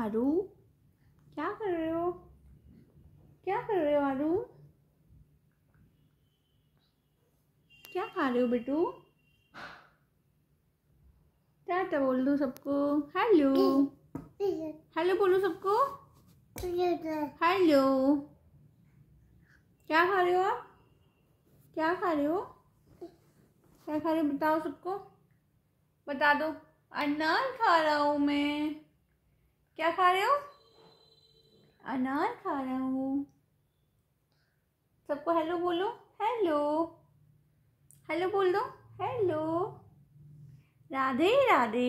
आरू क्या कर रहे हो क्या कर रहे हो आरू क्या खा रहे हो बेटू टाटा बोल दो सबको हेलो हेलो बोलो सबको हेलो क्या खा रहे हो आप क्या खा रहे हो क्या खा रहे हो बताओ सबको बता दो अनार खा रहा हूँ मैं क्या खा रहे हो अनार खा रहा हूँ सबको हेलो बोलो हेलो हेलो बोल दो हेलो राधे राधे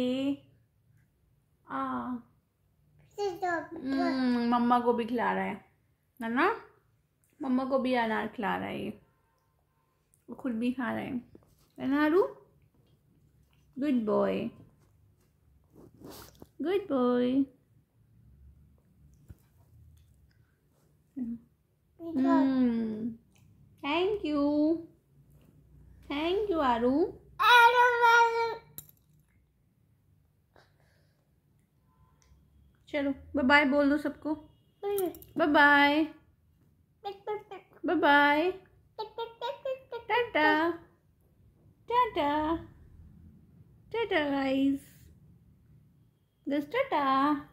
हम्म, मम्मा को भी खिला रहा है है ना मम्मा को भी अनार खिला रहा है वो खुद भी खा रहा है अनारू good boy good boy thank you thank you Aaru चलो बाय बाय बोल दो सबको bye bye bye bye tata tata tata guys दस टाटा